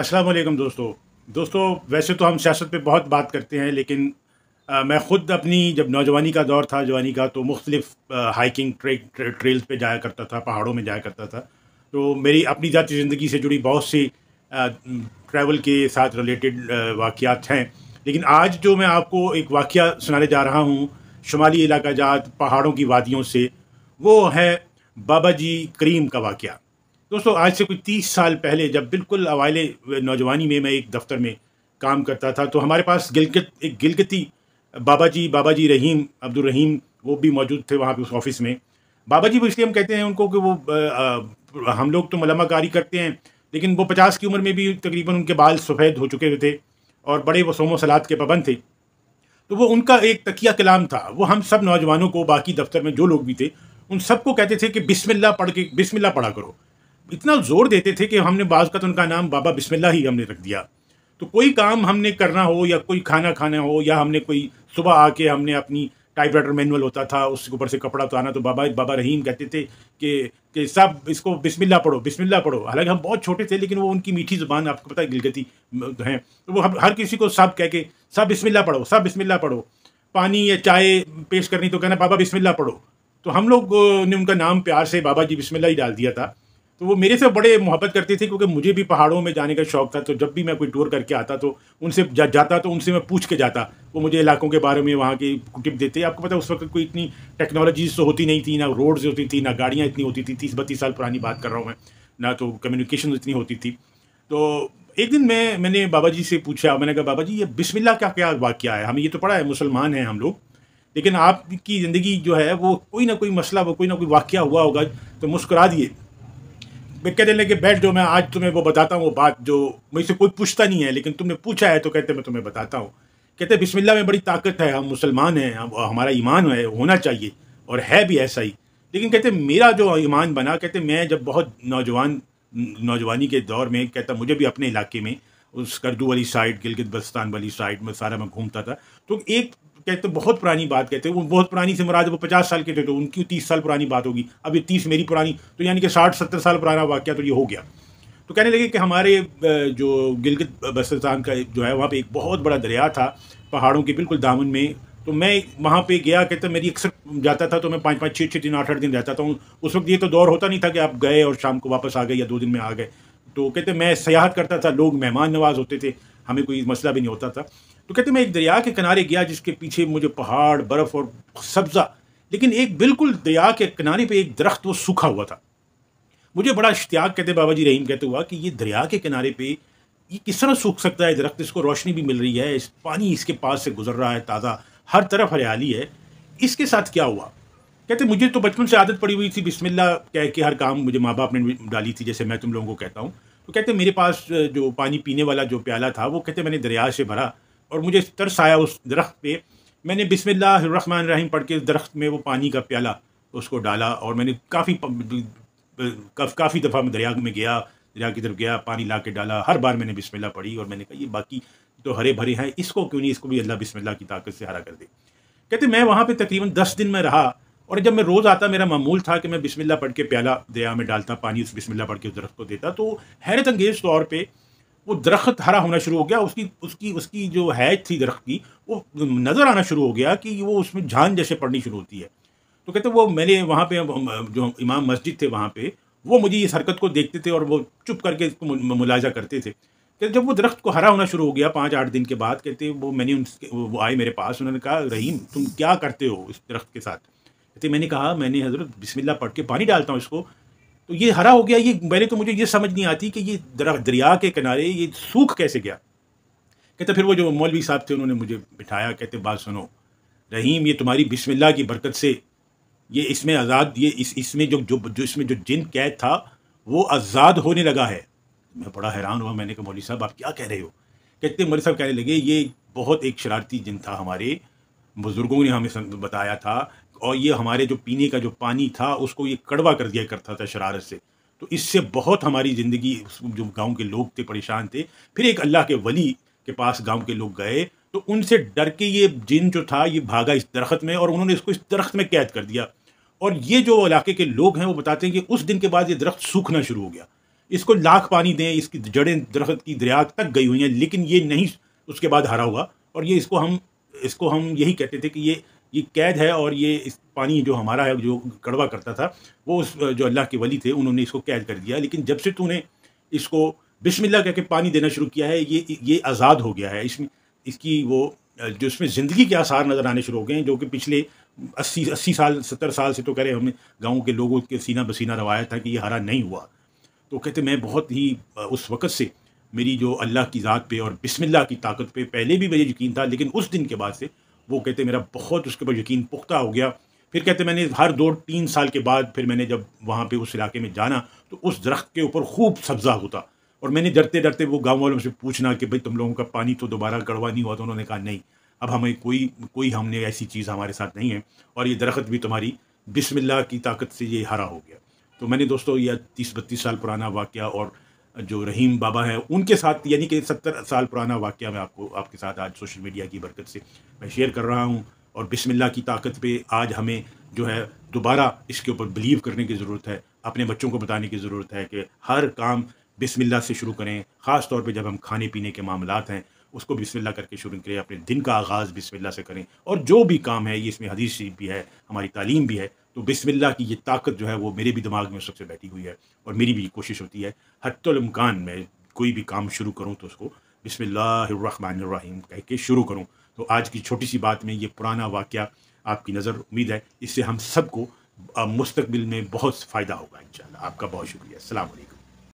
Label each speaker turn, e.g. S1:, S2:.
S1: अस्सलाम वालेकुम दोस्तों दोस्तों वैसे तो हम सियासत पे बहुत बात करते हैं लेकिन आ, मैं ख़ुद अपनी जब नौजवानी का दौर था जवानी का तो मुख्तलिफ हाइकिंग ट्रे, ट्रे, ट्रेल्स पे जाया करता था पहाड़ों में जाया करता था तो मेरी अपनी ज़ाती ज़िंदगी से जुड़ी बहुत सी ट्रैवल के साथ रिलेटेड वाक़ात हैं लेकिन आज जो मैं आपको एक वाक़ सुनाने जा रहा हूँ शुमाली इलाका जात पहाड़ों की वादियों से वो है बाबा जी करीम का वाक़ दोस्तों आज से कुछ तीस साल पहले जब बिल्कुल अवाले नौजवानी में मैं एक दफ्तर में काम करता था तो हमारे पास गिलगित एक गिलगती बाबा जी बाबा जी रहीम अब्दुल रहीम वो भी मौजूद थे वहाँ पे उस ऑफिस में बाबा जी वो इसलिए हम कहते हैं उनको कि वो आ, आ, हम लोग तो मलमाकारी करते हैं लेकिन वो पचास की उम्र में भी तकरीबन उनके बाल सफ़ेद हो चुके हुए थे और बड़े वो सोमो सलाद के पाबंद थे तो वो उनका एक तकिया कलाम था वो हम सब नौजवानों को बाकी दफ्तर में जो लोग भी थे उन सबको कहते थे कि बिसमिल्ला पढ़ के बिस्मिल्लाह पढ़ा करो इतना जोर देते थे कि हमने बाज का तो उनका नाम बाबा बिस्मिल्ला ही हमने रख दिया तो कोई काम हमने करना हो या कोई खाना खाना हो या हमने कोई सुबह आके हमने अपनी टाइपराइटर मैनुअल होता था उसके ऊपर से कपड़ा उतारना तो बाबा बाबा रहीम कहते थे कि कि सब इसको बिस्मिल्ला पढ़ो बिस्मिल्ला पढ़ो हालांकि हम बहुत छोटे थे लेकिन वो उनकी मीठी जुबान आपको पता है गिलगती हैं तो वो हम हर किसी को सब कह के सब बिस्मिल्ला पढ़ो सब बिस्मिल्ला पढ़ो पानी या चाय पेश करनी तो कहना बाबा बिस्मिल्ला पढ़ो तो हम लोग ने उनका नाम प्यार से बाबा जी बिस्मिल्ला ही डाल दिया था तो वो मेरे से बड़े मोहब्बत करती थी क्योंकि मुझे भी पहाड़ों में जाने का शौक़ था तो जब भी मैं कोई टूर करके आता तो उनसे जा, जाता तो उनसे मैं पूछ के जाता वो मुझे इलाकों के बारे में वहाँ की टिप देते आपको पता है उस वक्त कोई इतनी टेक्नोलॉजीज तो होती नहीं थी ना रोड्स होती थी ना गाड़ियाँ इतनी होती थी तीस बत्तीस साल पुरानी बात कर रहा हूँ मैं ना तो कम्युनिकेशन इतनी होती थी तो एक दिन मैं मैंने बाबा जी से पूछा मैंने कहा बाबा जी ये बिस्मिल्लाह का क्या वाक्य है हमें ये तो पढ़ा है मुसलमान हैं हम लोग लेकिन आपकी ज़िंदगी जो है वो कोई ना कोई मसला वो कोई ना कोई वाक्य हुआ होगा तो मुस्करा दिए मैं कहने लगे बैठ जो मैं आज तुम्हें वो बताता हूँ वो बात जो मुझसे कोई पूछता नहीं है लेकिन तुमने पूछा है तो कहते मैं तुम्हें बताता हूँ कहते बिस्मिल्लाह में बड़ी ताकत है हम मुसलमान हैं हम हमारा ईमान है होना चाहिए और है भी ऐसा ही लेकिन कहते मेरा जो ईमान बना कहते मैं जब बहुत नौजवान नौजवानी के दौर में कहता मुझे भी अपने इलाके में उस करदू वाली साइड गिलगित बस्तान वाली साइड में सारा मैं घूमता था तो एक कहते तो बहुत पुरानी बात कहते वो बहुत पुरानी से मुराद वो पचास साल के थे तो उनकी तीस साल पुरानी बात होगी अब ये तीस मेरी पुरानी तो यानी कि साठ सत्तर साल पुराना वाक्य तो ये हो गया तो कहने लगे कि हमारे जो गिलगित बस्तान का जो है वहाँ पे एक बहुत बड़ा दरिया था पहाड़ों के बिल्कुल दामन में तो मैं वहाँ पे गया कहते मेरी अक्सर जाता था तो मैं पाँच पाँच छः छः दिन आठ आठ दिन रहता था उस वक्त ये तो दौर होता नहीं था कि आप गए और शाम को वापस आ गए या दो दिन में आ गए तो कहते मैं सयाहत करता था लोग मेहमान नवाज होते थे हमें कोई मसला भी नहीं होता था तो कहते मैं एक दरिया के किनारे गया जिसके पीछे मुझे पहाड़ बर्फ़ और सब्ज़ा लेकिन एक बिल्कुल दरिया के किनारे पे एक दरख्त वो सूखा हुआ था मुझे बड़ा इश्तियाक कहते बाबा जी रहीम कहते हुआ कि ये दरिया के किनारे पे ये किस तरह सूख सकता है दरख्त इसको रोशनी भी मिल रही है इस पानी इसके पास से गुजर रहा है ताज़ा हर तरफ हरियाली है इसके साथ क्या हुआ कहते मुझे तो बचपन से आदत पड़ी हुई थी बिस्मिल्लाह कह के हर काम मुझे माँ बाप ने डाली थी जैसे मैं तुम लोगों को कहता हूँ तो कहते मेरे पास जो पानी पीने वाला जो प्याला था वो कहते मैंने दरिया से भरा और मुझे तरस आया उस दरख्त पे मैंने बिसमिल्लामान रहीम पढ़ के दरख्त में वो पानी का प्याला उसको डाला और मैंने काफ़ी काफ़ी दफ़ा मैं दरिया में गया दरिया की तरफ गया पानी ला के डाला हर बार मैंने बिसमिल्ला पढ़ी और मैंने कहा ये बाकी तो हरे भरे हैं इसको क्यों नहीं इसको भी अल्लाह बिसमिल्ला की ताकत से हरा कर दे कहते मैं वहाँ पर तकरीबन दस दिन में रहा और जब मैं रोज़ आता मेरा मामूल था कि मैं बिस्मिल्लाह पढ़ के प्याला दया में डालता पानी उस बिस्मिल्लाह पढ़ के उस दरख्त को देता तो हैरत अंगेज तौर पर वो दरख्त हरा होना शुरू हो गया उसकी उसकी उसकी जो हैज थी दरख्त की वो नज़र आना शुरू हो गया कि वो उसमें झान जैसे पढ़नी शुरू होती है तो कहते वो मैंने वहाँ पर जो इमाम मस्जिद थे वहाँ पर वो मुझे इस हरकत को देखते थे और वो चुप करके इसको मुलाजा करते थे कहते तो जब वो दरख्त को हरा होना शुरू हो गया पाँच आठ दिन के बाद कहते वो मैंने उनके वो आए मेरे पास उन्होंने कहा रहीम तुम क्या करते हो इस दरख्त के साथ कहते मैंने कहा मैंने हजरत बिस्मिल्लाह पढ़ के पानी डालता हूँ इसको तो ये हरा हो गया ये पहले तो मुझे ये समझ नहीं आती कि ये दरा दरिया के किनारे ये सूख कैसे गया कहते फिर वो जो मौलवी साहब थे उन्होंने मुझे बिठाया कहते बात सुनो रहीम ये तुम्हारी बिस्मिल्लाह की बरकत से ये इसमें आज़ाद ये इस इसमें जो जो जो इसमें जो जिन कैद था वो आज़ाद होने लगा है मैं बड़ा हैरान हुआ मैंने कहा मौलवी साहब आप क्या कह रहे हो कहते मौली साहब कहने लगे ये बहुत एक शरारती जिन था हमारे बुज़ुर्गों ने हमें बताया था और ये हमारे जो पीने का जो पानी था उसको ये कड़वा कर दिया करता था शरारत से तो इससे बहुत हमारी ज़िंदगी जो गांव के लोग थे परेशान थे फिर एक अल्लाह के वली के पास गांव के लोग गए तो उनसे डर के ये जिन जो था ये भागा इस दरख्त में और उन्होंने इसको इस दरख्त में कैद कर दिया और ये जो इलाके के लोग हैं वो बताते हैं कि उस दिन के बाद ये दरख्त सूखना शुरू हो गया इसको लाख पानी दें इसकी जड़ें दरख्त की दरिया तक गई हुई हैं लेकिन ये नहीं उसके बाद हरा हुआ और ये इसको हम इसको हम यही कहते थे कि ये ये कैद है और ये इस पानी जो हमारा है जो कड़वा करता था वो उस जो अल्लाह के वली थे उन्होंने इसको कैद कर दिया लेकिन जब से तूने इसको बिस्मिल्लाह कह के पानी देना शुरू किया है ये ये आज़ाद हो गया है इसमें इसकी वो जो इसमें ज़िंदगी के आसार नज़र आने शुरू हो गए हैं जो कि पिछले अस्सी अस्सी साल सत्तर साल से तो करें हमें गाँव के लोगों के सीना बसीना रवायत था कि ये हरा नहीं हुआ तो कहते मैं बहुत ही उस वक़्त से मेरी जो अल्लाह की ज़ात पे और बिस्मिल्लाह की ताकत पे पहले भी मुझे यकीन था लेकिन उस दिन के बाद से वो कहते मेरा बहुत उसके ऊपर यकीन पुख्ता हो गया फिर कहते मैंने हर दो तीन साल के बाद फिर मैंने जब वहाँ पे उस इलाके में जाना तो उस दरख्त के ऊपर खूब सब्ज़ा होता और मैंने डरते डरते वो गाँव वालों से पूछना कि भाई तुम लोगों का पानी तो दोबारा गड़वा नहीं हुआ तो उन्होंने कहा नहीं अब हमें कोई कोई हमने ऐसी चीज़ हमारे साथ नहीं है और ये दरख्त भी तुम्हारी बिसमिल्ला की ताकत से ये हरा हो गया तो मैंने दोस्तों यह तीस बत्तीस साल पुराना वाक़ और जो रहीम बाबा हैं उनके साथ यानी कि सत्तर साल पुराना वाक्य मैं आपको आपके साथ आज सोशल मीडिया की बरकत से मैं शेयर कर रहा हूँ और बिसमिल्ला की ताकत पे आज हमें जो है दोबारा इसके ऊपर बिलीव करने की ज़रूरत है अपने बच्चों को बताने की ज़रूरत है कि हर काम बिसमिल्ला से शुरू करें ख़ास तौर पे जब हम खाने पीने के मामला हैं उसको बिस्मिल्लाह करके शुरू करें अपने दिन का आगाज़ बिस्मिल्लाह से करें और जो भी काम है ये इसमें हदीस शरीफ भी है हमारी तालीम भी है तो बिस्मिल्लाह की ये ताकत जो है वो मेरे भी दिमाग में सबसे बैठी हुई है और मेरी भी कोशिश होती है हतमकान में कोई भी काम शुरू करूँ तो उसको बिसमीम कह के शुरू करूँ तो आज की छोटी सी बात में ये पुराना वाक़ आपकी नज़र उम्मीद है इससे हम सबको मुस्तबिल में बहुत फ़ायदा होगा इन आपका बहुत शुक्रिया अल्लाम